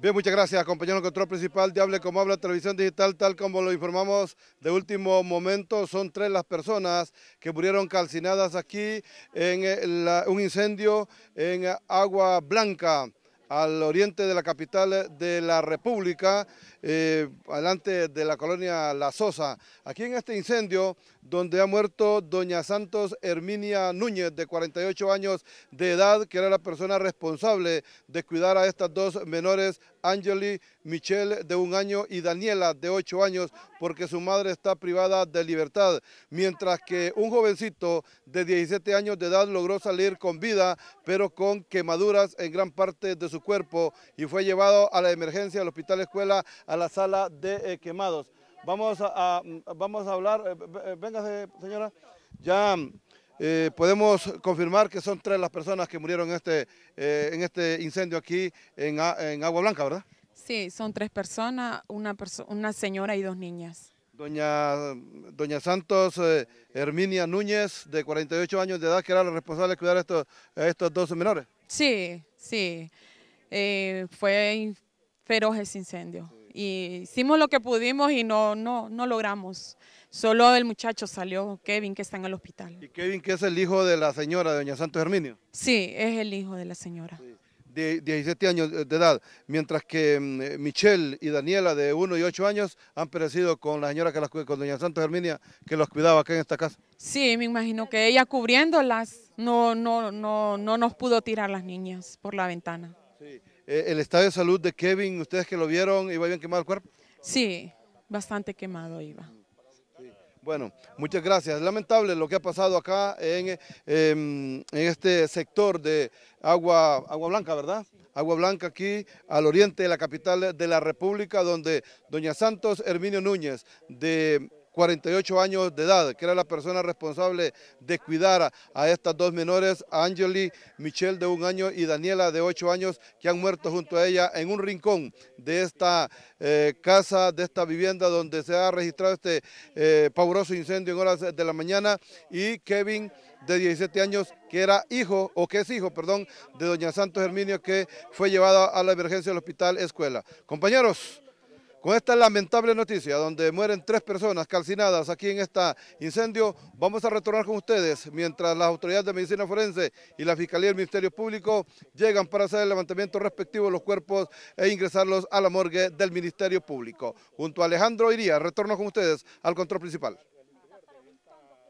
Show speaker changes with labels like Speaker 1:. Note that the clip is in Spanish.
Speaker 1: Bien, muchas gracias, compañero control principal de Hable Como Habla Televisión Digital, tal como lo informamos de último momento, son tres las personas que murieron calcinadas aquí en eh, un incendio en eh, Agua Blanca al oriente de la capital de la República, eh, adelante de la colonia La Sosa. Aquí en este incendio, donde ha muerto doña Santos Herminia Núñez, de 48 años de edad, que era la persona responsable de cuidar a estas dos menores Angeli, Michelle de un año y Daniela de ocho años porque su madre está privada de libertad, mientras que un jovencito de 17 años de edad logró salir con vida, pero con quemaduras en gran parte de su cuerpo y fue llevado a la emergencia del Hospital Escuela a la sala de eh, quemados. Vamos a, vamos a hablar, eh, Venga, eh, señora, ya... Eh, podemos confirmar que son tres las personas que murieron en este, eh, en este incendio aquí en, Agua Blanca, ¿verdad?
Speaker 2: Sí, son tres personas, una, una señora y dos
Speaker 1: niñas. Doña, Doña Santos eh, Herminia Núñez, de 48 años de edad, que era la responsable de cuidar a estos, dos estos menores.
Speaker 2: Sí, sí, fue feroz ese incendio y hicimos lo que pudimos y no, no, no logramos. Solo el muchacho salió, Kevin, que está en el hospital. ¿Y
Speaker 1: Kevin, que es el hijo de la señora, doña Santos Herminio?
Speaker 2: Sí, es el hijo de la señora.
Speaker 1: De 17 años de edad, mientras que mm, Michelle y Daniela, de 1 y 8 años, han perecido con la señora que las con doña Santos Herminia, que los cuidaba acá en esta casa.
Speaker 2: Sí, me imagino que ella cubriéndolas no, no, no, no nos pudo tirar las niñas por la ventana. Sí.
Speaker 1: Eh, el estado de salud de Kevin, ustedes que lo vieron, ¿iba bien quemado el cuerpo?
Speaker 2: Sí, bastante quemado iba.
Speaker 1: Bueno, muchas gracias. Lamentable lo que ha pasado acá en, em, en, este sector de agua, agua Blanca, ¿verdad? Agua Blanca aquí al oriente de la capital de la República, donde doña Santos Herminio Núñez de 48 años de edad, que era la persona responsable de cuidar a, estas dos menores, Angeli Michelle de un año y Daniela de ocho años, que han muerto junto a ella en un rincón de esta eh, casa, de esta vivienda donde se ha registrado este eh, pauroso incendio en horas de la mañana y Kevin de 17 años que era hijo, o que es hijo, perdón, de doña Santos Herminio que fue llevada a la emergencia del hospital escuela. Compañeros, con esta lamentable noticia, donde mueren tres personas calcinadas aquí en este incendio, vamos a retornar con ustedes mientras las autoridades de medicina forense y la Fiscalía del Ministerio Público llegan para hacer el levantamiento respectivo de los cuerpos e ingresarlos a la morgue del Ministerio Público. Junto a Alejandro Iría, retorno con ustedes al control principal.